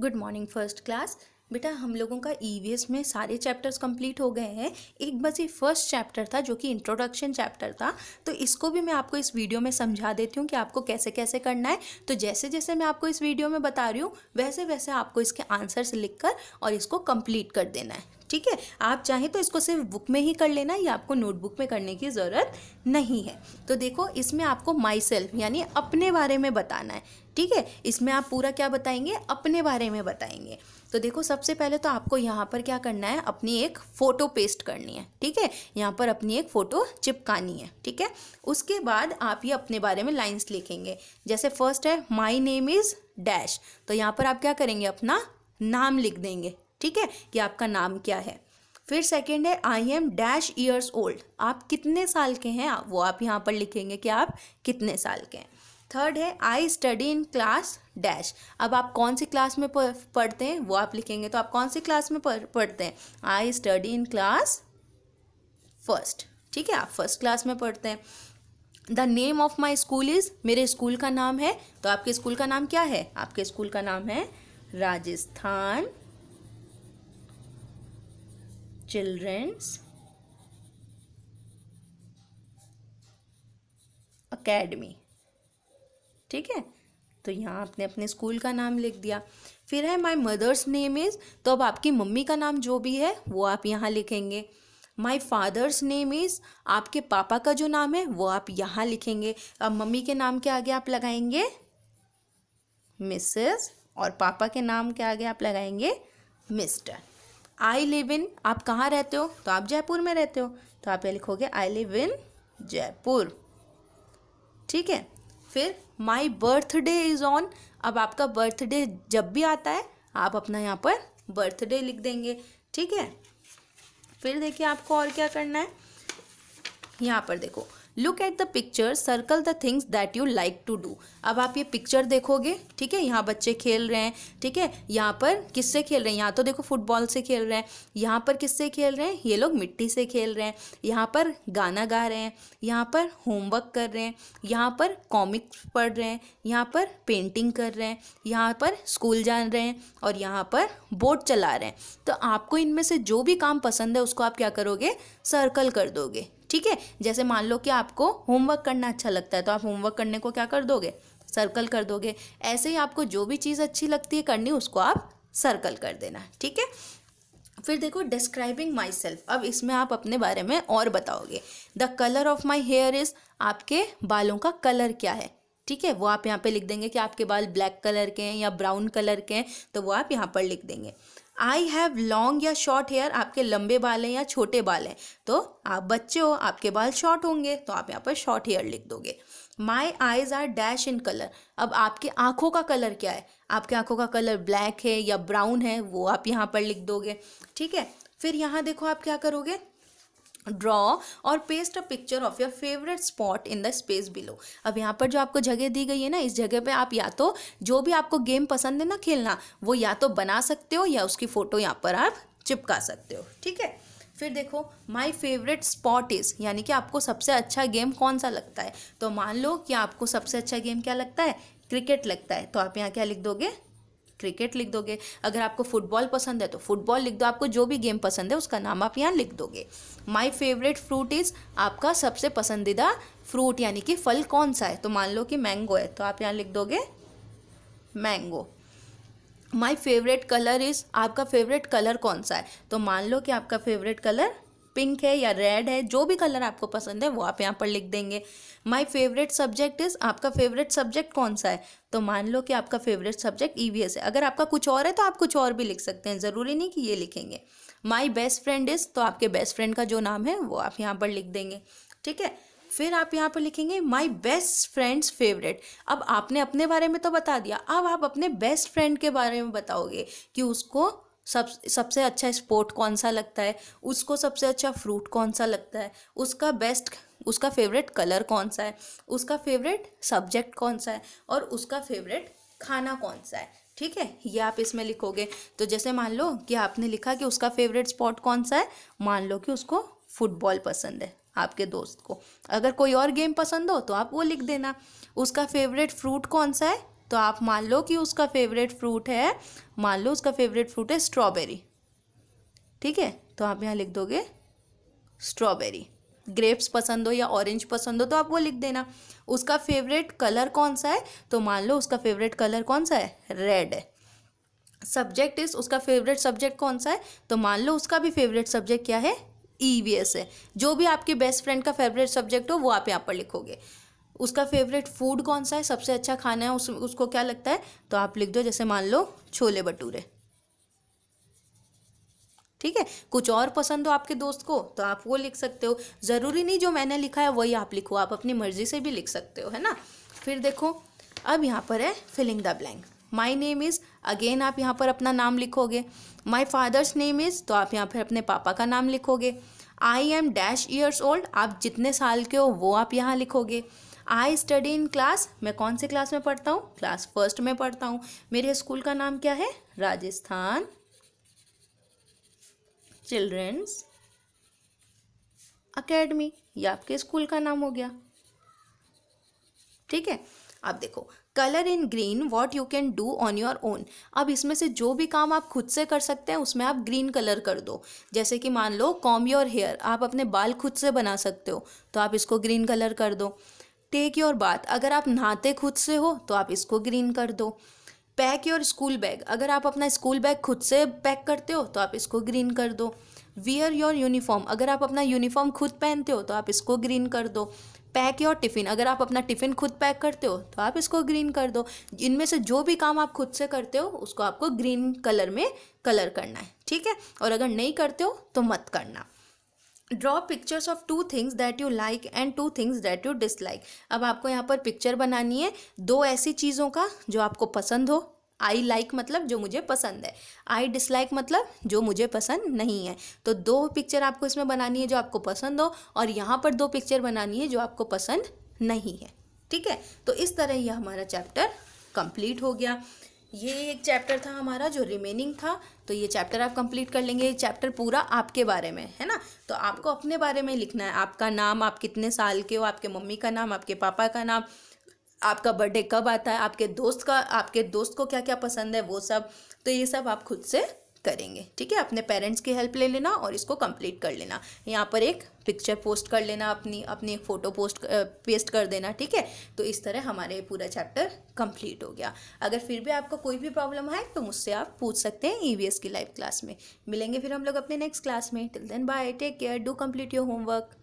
good morning first class बेटा हम लोगों का ई e में सारे चैप्टर्स कंप्लीट हो गए हैं एक बस ये फर्स्ट चैप्टर था जो कि इंट्रोडक्शन चैप्टर था तो इसको भी मैं आपको इस वीडियो में समझा देती हूँ कि आपको कैसे कैसे करना है तो जैसे जैसे मैं आपको इस वीडियो में बता रही हूँ वैसे वैसे आपको इसके आंसर्स कर और इसको कम्प्लीट कर देना है ठीक है आप चाहें तो इसको सिर्फ बुक में ही कर लेना या आपको नोटबुक में करने की ज़रूरत नहीं है तो देखो इसमें आपको माई सेल्फ यानी अपने बारे में बताना है ठीक है इसमें आप पूरा क्या बताएंगे अपने बारे में बताएंगे तो देखो सबसे पहले तो आपको यहाँ पर क्या करना है अपनी एक फ़ोटो पेस्ट करनी है ठीक है यहाँ पर अपनी एक फ़ोटो चिपकानी है ठीक है उसके बाद आप ये अपने बारे में लाइन्स लिखेंगे जैसे फर्स्ट है माई नेम इज़ डैश तो यहाँ पर आप क्या करेंगे अपना नाम लिख देंगे ठीक है कि आपका नाम क्या है फिर सेकेंड है I am dash years old आप कितने साल के हैं वो आप यहाँ पर लिखेंगे कि आप कितने साल के हैं थर्ड है I study in class dash अब आप कौन सी क्लास में पढ़ते हैं वो आप लिखेंगे तो आप कौन सी क्लास में पढ़ते हैं I study in class first ठीक है आप फर्स्ट क्लास में पढ़ते हैं the name of my school is मेरे स्कूल का नाम है तो आपके स्कूल का नाम क्या है आपके स्कूल का नाम है राजस्थान चिल्ड्रेंस अकेडमी ठीक है तो यहाँ आपने अपने स्कूल का नाम लिख दिया फिर है माई मदर्स नेम इज़ तो अब आपकी मम्मी का नाम जो भी है वो आप यहाँ लिखेंगे माई फादर्स नेम इज़ आपके पापा का जो नाम है वो आप यहाँ लिखेंगे अब मम्मी के नाम के आगे आप लगाएंगे मिसेस और पापा के नाम के आगे आप लगाएंगे मिस्टर आई लिव इन आप कहाँ रहते हो तो आप जयपुर में रहते हो तो आप ये लिखोगे आई लिव इन जयपुर ठीक है फिर माई बर्थडे इज़ ऑन अब आपका बर्थडे जब भी आता है आप अपना यहाँ पर बर्थडे लिख देंगे ठीक है फिर देखिए आपको और क्या करना है यहाँ पर देखो look at the picture circle the things that you like to do अब आप ये पिक्चर देखोगे ठीक है यहाँ बच्चे खेल रहे हैं ठीक है यहाँ पर किससे खेल रहे हैं यहाँ तो देखो फुटबॉल से खेल रहे हैं यहाँ पर किससे खेल रहे हैं ये लोग मिट्टी से खेल रहे हैं यहाँ पर गाना गा रहे हैं यहाँ पर होमवर्क कर रहे हैं यहाँ पर कॉमिक्स पढ़ रहे हैं यहाँ पर पेंटिंग कर रहे हैं यहाँ पर स्कूल जा रहे हैं और यहाँ पर बोट चला रहे हैं तो आपको इनमें से जो भी काम पसंद है उसको आप क्या करोगे सर्कल कर दोगे ठीक है जैसे मान लो कि आपको होमवर्क करना अच्छा लगता है तो आप होमवर्क करने को क्या कर दोगे सर्कल कर दोगे ऐसे ही आपको जो भी चीज़ अच्छी लगती है करनी उसको आप सर्कल कर देना ठीक है फिर देखो डिस्क्राइबिंग माई सेल्फ अब इसमें आप अपने बारे में और बताओगे the colour of my hair is आपके बालों का कलर क्या है ठीक है वो आप यहाँ पे लिख देंगे कि आपके बाल ब्लैक कलर के हैं या ब्राउन कलर के हैं तो वो आप यहाँ पर लिख देंगे आई हैव लॉन्ग या शॉर्ट हेयर आपके लंबे बाल हैं या छोटे बाल हैं तो आप बच्चे हो आपके बाल शॉर्ट होंगे तो आप यहाँ पर शॉर्ट हेयर लिख दोगे my eyes are dash in colour अब आपके आँखों का कलर क्या है आपके आँखों का कलर ब्लैक है या ब्राउन है वो आप यहाँ पर लिख दोगे ठीक है फिर यहाँ देखो आप क्या करोगे ड्रॉ और paste a picture of your favourite spot in the space below अब यहाँ पर जो आपको जगह दी गई है ना इस जगह पे आप या तो जो भी आपको गेम पसंद है ना खेलना वो या तो बना सकते हो या उसकी फ़ोटो यहाँ पर आप चिपका सकते हो ठीक है फिर देखो माई फेवरेट स्पॉट इज़ यानी कि आपको सबसे अच्छा गेम कौन सा लगता है तो मान लो कि आपको सबसे अच्छा गेम क्या लगता है क्रिकेट लगता है तो आप यहाँ क्या लिख दोगे क्रिकेट लिख दोगे अगर आपको फुटबॉल पसंद है तो फुटबॉल लिख दो आपको जो भी गेम पसंद है उसका नाम आप यहाँ लिख दोगे माई फेवरेट फ्रूट इज़ आपका सबसे पसंदीदा फ्रूट यानी कि फल कौन सा है तो मान लो कि मैंगो है तो आप यहाँ लिख दोगे mango my favourite colour is आपका फेवरेट कलर कौन सा है तो मान लो कि आपका फेवरेट कलर पिंक है या रेड है जो भी कलर आपको पसंद है वो आप यहाँ पर लिख देंगे माई फेवरेट सब्जेक्ट इज़ आपका फेवरेट सब्जेक्ट कौन सा है तो मान लो कि आपका फेवरेट सब्जेक्ट ई है अगर आपका कुछ और है तो आप कुछ और भी लिख सकते हैं ज़रूरी नहीं कि ये लिखेंगे माई बेस्ट फ्रेंड इज़ तो आपके बेस्ट फ्रेंड का जो नाम है वो आप यहाँ पर लिख देंगे ठीक है फिर आप यहाँ पर लिखेंगे माई बेस्ट फ्रेंड्स फेवरेट अब आपने अपने बारे में तो बता दिया अब आप अपने बेस्ट फ्रेंड के बारे में बताओगे कि उसको सब सबसे अच्छा स्पोर्ट कौन सा लगता है उसको सबसे अच्छा फ्रूट कौन सा लगता है उसका बेस्ट उसका फेवरेट कलर कौन सा है उसका फेवरेट सब्जेक्ट कौन सा है और उसका फेवरेट खाना कौन सा है ठीक है ये आप इसमें लिखोगे तो जैसे मान लो कि आपने लिखा कि उसका फेवरेट स्पॉट कौन सा है मान लो कि उसको फुटबॉल पसंद है आपके दोस्त को अगर कोई और गेम पसंद हो तो आप वो लिख देना उसका फेवरेट फ्रूट कौन सा है तो आप मान लो कि उसका फेवरेट फ्रूट है मान लो उसका फेवरेट फ्रूट है स्ट्रॉबेरी ठीक है तो आप यहाँ लिख दोगे स्ट्रॉबेरी ग्रेप्स पसंद हो या ऑरेंज पसंद हो तो आप वो लिख देना उसका फेवरेट कलर कौन सा है तो मान लो उसका फेवरेट कलर कौन सा है रेड है सब्जेक्ट इस उसका फेवरेट सब्जेक्ट कौन सा है तो मान लो उसका भी फेवरेट सब्जेक्ट क्या है ई वी एस है जो भी आपके बेस्ट फ्रेंड का फेवरेट सब्जेक्ट हो वो आप यहाँ पर लिखोगे उसका फेवरेट फूड कौन सा है सबसे अच्छा खाना है उस उसको क्या लगता है तो आप लिख दो जैसे मान लो छोले भटूरे ठीक है कुछ और पसंद हो आपके दोस्त को तो आप वो लिख सकते हो ज़रूरी नहीं जो मैंने लिखा है वही आप लिखो आप अपनी मर्जी से भी लिख सकते हो है ना फिर देखो अब यहाँ पर है filling the blank my name is again आप यहाँ पर अपना नाम लिखोगे माई फादर्स नेम इज़ तो आप यहाँ पर अपने पापा का नाम लिखोगे I am dash years old आप जितने साल के हो वो आप यहाँ लिखोगे आई स्टडी इन क्लास मैं कौन से क्लास में पढ़ता हूँ क्लास फर्स्ट में पढ़ता हूँ मेरे स्कूल का नाम क्या है राजस्थान चिल्ड्रेंस अकेडमी ये आपके स्कूल का नाम हो गया ठीक है आप देखो colour in green what you can do on your own अब इसमें से जो भी काम आप खुद से कर सकते हैं उसमें आप ग्रीन कलर कर दो जैसे कि मान लो कॉम योर हेयर आप अपने बाल खुद से बना सकते हो तो आप इसको ग्रीन कलर कर दो टेक योर बात अगर आप नहाते खुद से हो तो आप इसको ग्रीन कर दो पैक योर स्कूल बैग अगर आप अपना स्कूल बैग खुद से पैक करते हो तो आप इसको ग्रीन कर दो वियर योर यूनिफॉर्म अगर आप अपना यूनिफॉर्म खुद पहनते हो तो आप इसको ग्रीन कर दो पैक योर टिफ़िन अगर आप अपना टिफ़िन खुद पैक करते हो तो आप इसको ग्रीन कर दो इनमें से जो भी काम आप खुद से करते हो उसको आपको ग्रीन कलर में कलर करना है ठीक है और अगर नहीं करते हो तो मत करना draw pictures of two things that you like and two things that you dislike अब आपको यहाँ पर पिक्चर बनानी है दो ऐसी चीज़ों का जो आपको पसंद हो आई लाइक like मतलब जो मुझे पसंद है आई डिसलाइक मतलब जो मुझे पसंद नहीं है तो दो पिक्चर आपको इसमें बनानी है जो आपको पसंद हो और यहाँ पर दो पिक्चर बनानी है जो आपको पसंद नहीं है ठीक है तो इस तरह यह हमारा चैप्टर कंप्लीट हो गया ये एक चैप्टर था हमारा जो रिमेनिंग था तो ये चैप्टर आप कंप्लीट कर लेंगे ये चैप्टर पूरा आपके बारे में है ना तो आपको अपने बारे में लिखना है आपका नाम आप कितने साल के हो आपके मम्मी का नाम आपके पापा का नाम आपका बर्थडे कब आता है आपके दोस्त का आपके दोस्त को क्या क्या पसंद है वो सब तो ये सब आप खुद से करेंगे ठीक है अपने पेरेंट्स की हेल्प ले लेना और इसको कंप्लीट कर लेना यहाँ पर एक पिक्चर पोस्ट कर लेना अपनी अपनी एक फ़ोटो पोस्ट पेस्ट कर देना ठीक है तो इस तरह हमारे पूरा चैप्टर कंप्लीट हो गया अगर फिर भी आपका कोई भी प्रॉब्लम है तो मुझसे आप पूछ सकते हैं ई e की लाइव क्लास में मिलेंगे फिर हम लोग अपने नेक्स्ट क्लास में till then bye take care do complete your homework